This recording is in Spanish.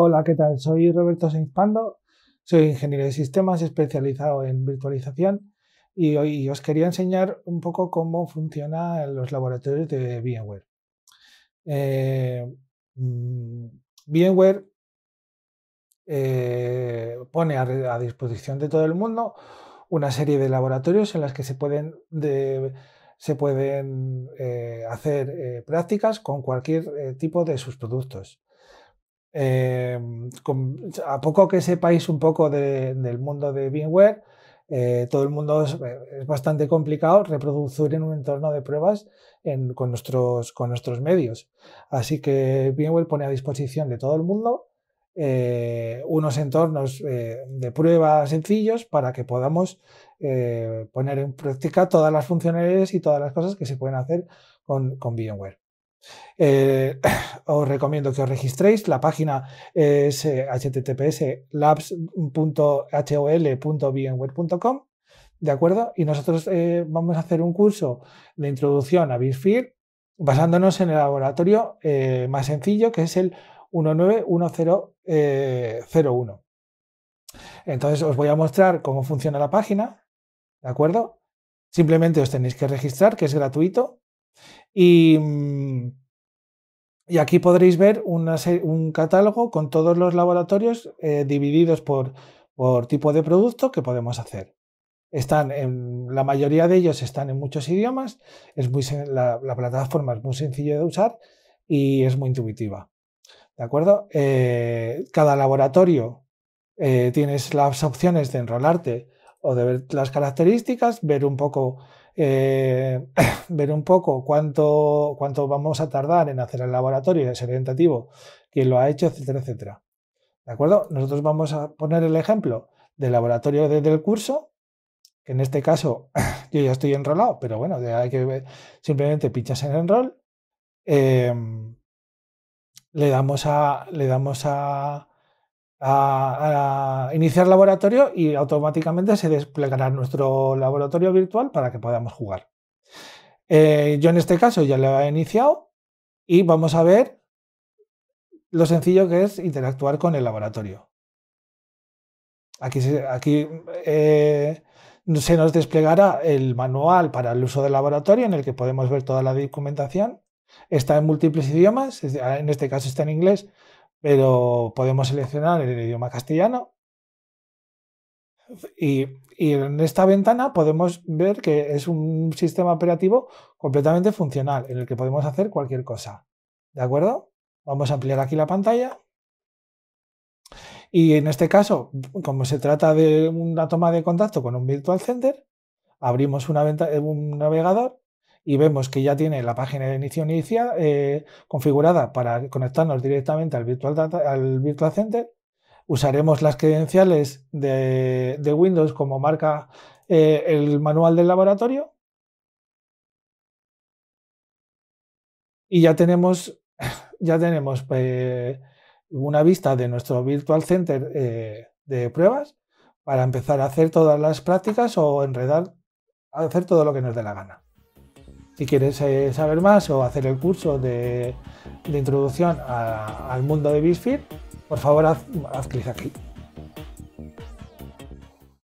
Hola, ¿qué tal? Soy Roberto Sainz Pando, soy ingeniero de sistemas especializado en virtualización y hoy os quería enseñar un poco cómo funcionan los laboratorios de VMware. Eh, mm, VMware eh, pone a, disposición de todo el mundo una serie de laboratorios en las que se pueden, eh, hacer prácticas con cualquier tipo de sus productos. Em, a poco que sepáis un poco del mundo de VMware, eh, todo el mundo eh, es, bastante complicado reproducir en un entorno de pruebas con, nuestros, con nuestros medios. Así que VMware pone a disposición de todo el mundo eh, unos entornos de prueba sencillos para que podamos poner en práctica todas las funcionalidades y todas las cosas que se pueden hacer con, con VMware. Eh, os recomiendo que os registréis. La página es eh, https labs.hol.bienweb.com. ¿De acuerdo? Y nosotros eh, vamos a hacer un curso de introducción a Bisphere basándonos en el laboratorio más sencillo que es el 191001. Entonces os voy a mostrar cómo funciona la página. ¿De acuerdo? Simplemente os tenéis que registrar, que es gratuito. Mm, y, aquí podréis ver un catálogo con todos los laboratorios eh, divididos por, tipo de producto que podemos hacer están en la mayoría de ellos están en muchos idiomas es la, plataforma es muy sencilla de usar y es muy intuitiva de acuerdo eh, cada laboratorio eh, tienes las opciones de enrolarte o de ver las características, ver un poco, eh, ver un poco cuánto, cuánto vamos a tardar en hacer el laboratorio, ese orientativo, quién lo ha hecho, etcétera, etcétera. ¿De acuerdo? Nosotros vamos a poner el ejemplo del laboratorio desde el curso, que en este caso yo ya estoy enrolado, pero bueno, hay que simplemente pinchas en enroll, eh, le damos a, le damos a, a, iniciar laboratorio y automáticamente se desplegará nuestro laboratorio virtual para que podamos jugar. Eh, yo en este caso ya lo he iniciado y vamos a ver lo sencillo que es interactuar con el laboratorio. Aquí, aquí eh, se nos desplegará el manual para el uso del laboratorio en el que podemos ver toda la documentación. Está en múltiples idiomas, en este caso está en inglés, pero podemos seleccionar el idioma castellano y, en esta ventana podemos ver que es un sistema operativo completamente funcional en el que podemos hacer cualquier cosa. ¿De acuerdo? Vamos a ampliar aquí la pantalla. Y en este caso, como se trata de una toma de contacto con un Virtual Center, abrimos un navegador y vemos que ya tiene la página de inicio inicia eh, configurada para conectarnos directamente al Virtual, al Virtual Center. Usaremos las credenciales de, Windows como marca eh, el manual del laboratorio. Y ya tenemos, ya tenemos eh, una vista de nuestro Virtual Center de pruebas para empezar a hacer todas las prácticas o enredar, hacer todo lo que nos dé la gana. Si quieres eh, saber más o hacer el curso de, introducción al mundo de BizFit, por favor haz clic aquí.